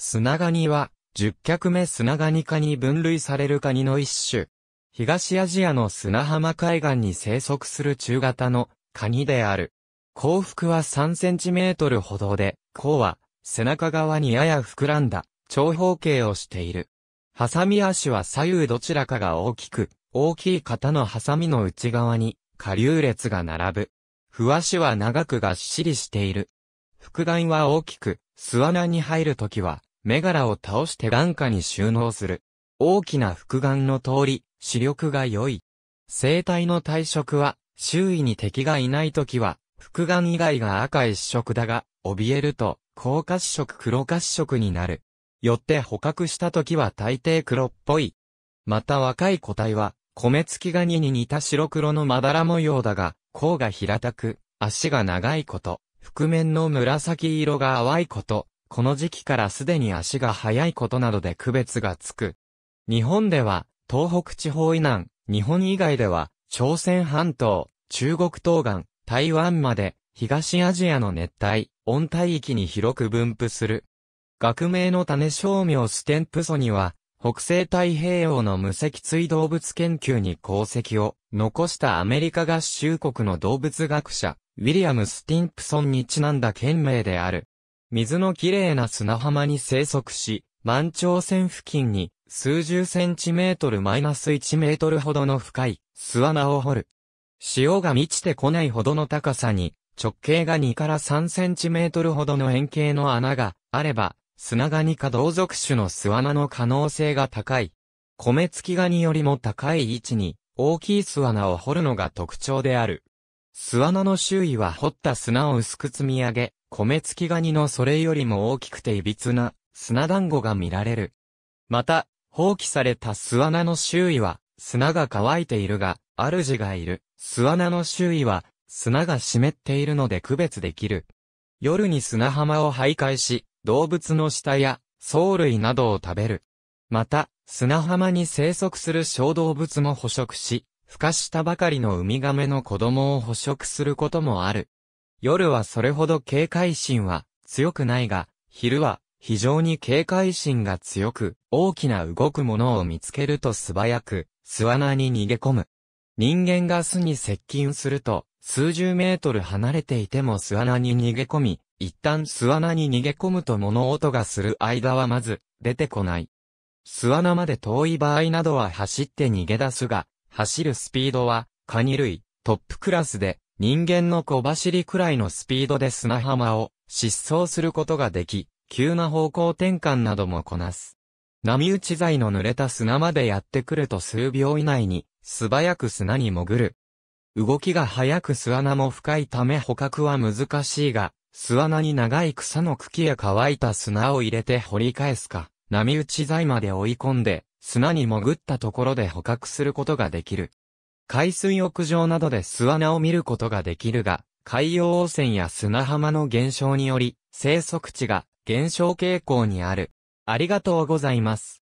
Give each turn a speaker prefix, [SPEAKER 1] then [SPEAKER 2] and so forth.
[SPEAKER 1] 砂ガニは、十脚目砂ガニ科に分類されるカニの一種。東アジアの砂浜海岸に生息する中型のカニである。幸福は3センチメートルほどで、甲は背中側にやや膨らんだ長方形をしている。ハサミ足は左右どちらかが大きく、大きい型のハサミの内側に下流列が並ぶ。不しは長くがっしりしている。腹眼は大きく、巣穴に入るときは目柄を倒して眼下に収納する。大きな複眼の通り、視力が良い。生体の体色は、周囲に敵がいない時は、複眼以外が赤一色だが、怯えると、高褐色黒褐色になる。よって捕獲した時は大抵黒っぽい。また若い個体は、米付きガニに似た白黒のまだら模様だが、甲が平たく、足が長いこと、覆面の紫色が淡いこと、この時期からすでに足が速いことなどで区別がつく。日本では、東北地方以南、日本以外では、朝鮮半島、中国東岸、台湾まで、東アジアの熱帯、温帯域に広く分布する。学名の種商名ステンプソには、北西太平洋の無脊椎動物研究に功績を残したアメリカ合衆国の動物学者、ウィリアム・スティンプソンにちなんだ県名である。水のきれいな砂浜に生息し、満潮線付近に数十センチメートルマイナス1メートルほどの深い巣穴を掘る。潮が満ちてこないほどの高さに直径が2から3センチメートルほどの円形の穴があれば、砂ガニか同属種の巣穴の可能性が高い。米付きガニよりも高い位置に大きい巣穴を掘るのが特徴である。巣穴の周囲は掘った砂を薄く積み上げ、米付きガニのそれよりも大きくて歪な砂団子が見られる。また、放棄された巣穴の周囲は砂が乾いているが、主がいる巣穴の周囲は砂が湿っているので区別できる。夜に砂浜を徘徊し、動物の下や藻類などを食べる。また、砂浜に生息する小動物も捕食し、孵化したばかりのウミガメの子供を捕食することもある。夜はそれほど警戒心は強くないが、昼は非常に警戒心が強く、大きな動くものを見つけると素早く、巣穴に逃げ込む。人間が巣に接近すると、数十メートル離れていても巣穴に逃げ込み、一旦巣穴に逃げ込むと物音がする間はまず、出てこない。巣穴まで遠い場合などは走って逃げ出すが、走るスピードは、カニ類、トップクラスで、人間の小走りくらいのスピードで砂浜を疾走することができ、急な方向転換などもこなす。波打ち材の濡れた砂までやってくると数秒以内に素早く砂に潜る。動きが速く巣穴も深いため捕獲は難しいが、巣穴に長い草の茎や乾いた砂を入れて掘り返すか、波打ち材まで追い込んで、砂に潜ったところで捕獲することができる。海水浴場などで巣穴を見ることができるが、海洋汚染や砂浜の減少により、生息地が減少傾向にある。ありがとうございます。